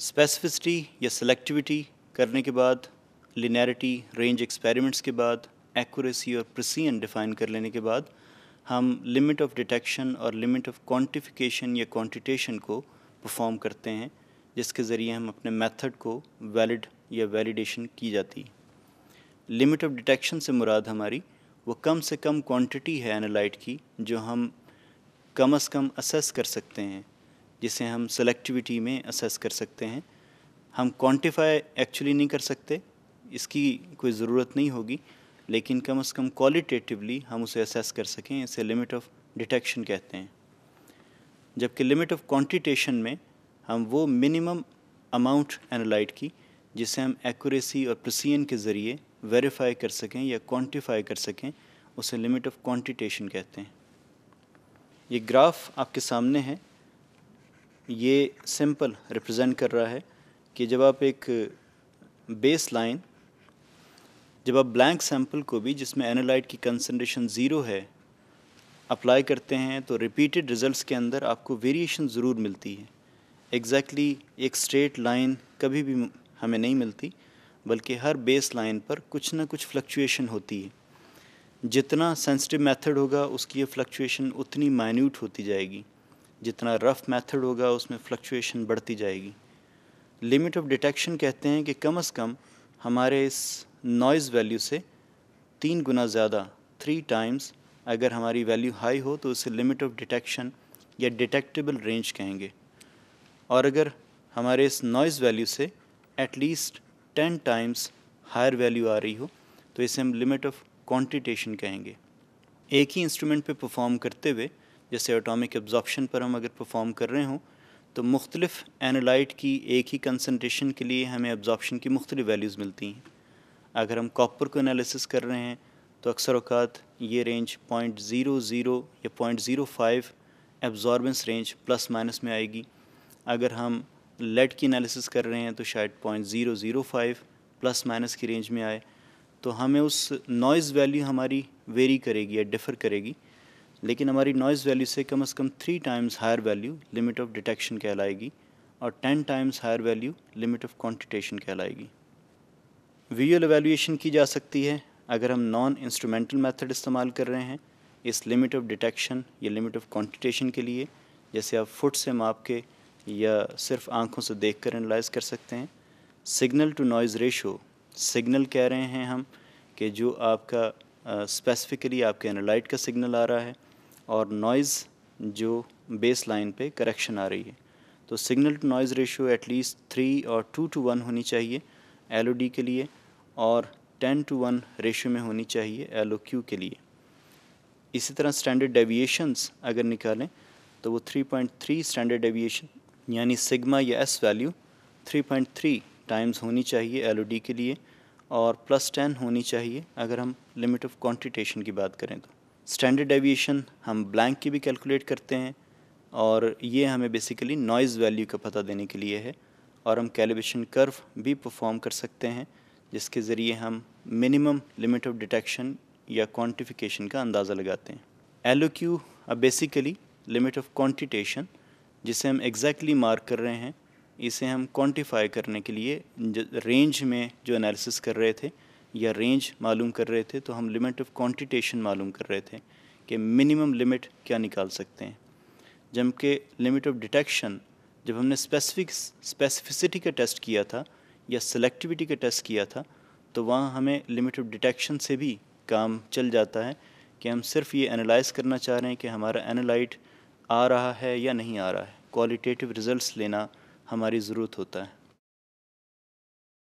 specificity या selectivity करने के बाद लिनैरिटी रेंज एक्सपेरिमेंट्स के बाद एक्यूरेसी और प्रिसीन डिफाइन कर लेने के बाद हम लिमिट ऑफ डिटेक्शन और लिमिट ऑफ क्वांटिफिकेशन या क्वांटिटेशन को परफॉर्म करते हैं जिसके ज़रिए हम अपने मेथड को वैलिड या वैलिडेशन की जाती है लिमिट ऑफ डिटेक्शन से मुराद हमारी वो कम से कम क्वांटिटी है एनालाइट की जो हम कम अज़ कम असेस कर सकते हैं जिसे हम सेलेक्टिविटी में असेस कर सकते हैं हम क्वांटिफाई एक्चुअली नहीं कर सकते इसकी कोई ज़रूरत नहीं होगी लेकिन कम से कम क्वालिटेटिवली हम उसे असेस कर सकें इसे लिमिट ऑफ डिटेक्शन कहते हैं जबकि लिमिट ऑफ क्वांटिटेशन में हम वो मिनिमम अमाउंट एनालाइट की जिसे हम एक्यूरेसी और प्रसियन के ज़रिए वेरीफाई कर सकें या क्वांटिफाई कर सकें उसे लिमिट ऑफ क्वांटिटेशन कहते हैं ये ग्राफ आपके सामने है ये सिंपल रिप्रेजेंट कर रहा है कि जब आप एक बेस लाइन जब आप ब्लैंक सैम्पल को भी जिसमें एनालाइट की कंसनट्रेशन ज़ीरो है अप्लाई करते हैं तो रिपीटेड रिजल्ट्स के अंदर आपको वेरिएशन ज़रूर मिलती है एग्जैक्टली exactly एक स्ट्रेट लाइन कभी भी हमें नहीं मिलती बल्कि हर बेस लाइन पर कुछ ना कुछ फ्लक्चुएशन होती है जितना सेंसिटिव मेथड होगा उसकी ये फ्लक्चुएशन उतनी माइन्यूट होती जाएगी जितना रफ़ मेथड होगा उसमें फ्लक्चुएशन बढ़ती जाएगी लिमिट ऑफ डिटेक्शन कहते हैं कि कम से कम हमारे इस नॉइज़ वैल्यू से तीन गुना ज़्यादा थ्री टाइम्स अगर हमारी वैल्यू हाई हो तो उसे लिमिट ऑफ डिटेक्शन या डिटेक्टेबल रेंज कहेंगे और अगर हमारे इस नॉइज़ वैल्यू से at least ten times higher value आ रही हो तो इसे हम लिमिट ऑफ क्वांटिटेशन कहेंगे एक ही इंस्ट्रूमेंट पे परफॉर्म करते हुए जैसे एटॉमिक एब्जॉर्बशन पर हम अगर परफॉर्म कर रहे हों तो मुख्तलिफ एनालाइट की एक ही कंसनट्रेशन के लिए हमें एब्जॉर्बशन की मुख्तलिफ वैल्यूज़ मिलती हैं अगर हम कॉपर को एनालिसिस कर रहे हैं तो अक्सर अवकात ये रेंज पॉइंट ज़ीरो ज़ीरो या point zero five absorbance range plus minus में आएगी अगर हम लेड की एनालिसिस कर रहे हैं तो शायद point zero zero five plus minus की रेंज में आए तो हमें उस नॉइज़ वैल्यू हमारी वेरी करेगी या डिफ़र करेगी लेकिन हमारी नॉइज़ वैल्यू से कम से कम three times higher value limit of detection कहलाएगी और ten times higher value limit of quantitation कहलाएगी वीएल एवेल्यूशन की जा सकती है अगर हम नॉन इंस्ट्रूमेंटल मेथड इस्तेमाल कर रहे हैं इस लिमिट ऑफ डिटेक्शन या लिमिट ऑफ क्वान्टिटेशन के लिए जैसे आप फुट से माप के या सिर्फ आँखों से देख कर एनालाइज कर सकते हैं signal to noise ratio signal कह रहे हैं हम कि जो आपका स्पेसिफ़िकली आपके एनालाइट का सिग्नल आ रहा है और नॉइज़ जो बेस लाइन पर करेक्शन आ रही है तो signal to noise ratio at least three और टू टू वन होनी चाहिए एल के लिए और टेन टू वन रेशियो में होनी चाहिए एल के लिए इसी तरह स्टैंडर्ड डेविएशंस अगर निकालें तो वो 3.3 स्टैंडर्ड डेविएशन यानी सिग्मा या एस वैल्यू 3.3 टाइम्स होनी चाहिए एल के लिए और प्लस टेन होनी चाहिए अगर हम लिमिट ऑफ क्वान्टिटेशन की बात करें तो स्टैंडर्ड डेविएशन हम ब्लैंक की भी कैलकुलेट करते हैं और ये हमें बेसिकली नॉइज़ वैल्यू का पता देने के लिए है और हम कैलिब्रेशन कर्व भी परफॉर्म कर सकते हैं जिसके ज़रिए हम मिनिमम लिमिट ऑफ डिटेक्शन या क्वांटिफिकेशन का अंदाज़ा लगाते हैं एलो क्यू अब बेसिकली लिमिट ऑफ क्वांटिटेशन जिसे हम एग्जैक्टली exactly मार्क कर रहे हैं इसे हम क्वांटिफाई करने के लिए रेंज में जो एनालिसिस कर रहे थे या रेंज मालूम कर रहे थे तो हम लिमिट ऑफ क्वांटिटेशन मालूम कर रहे थे कि मिनिमम लिमिट क्या निकाल सकते हैं जबकि लिमिट ऑफ डिटेक्शन जब हमने स्पेसिफिक स्पेसिफिसिटी का टेस्ट किया था या सेलेक्टिविटी का टेस्ट किया था तो वहाँ हमें लिमिट ऑफ डिटेक्शन से भी काम चल जाता है कि हम सिर्फ ये एनालाइज करना चाह रहे हैं कि हमारा एनालाइट आ रहा है या नहीं आ रहा है क्वालिटेटिव रिजल्ट्स लेना हमारी ज़रूरत होता है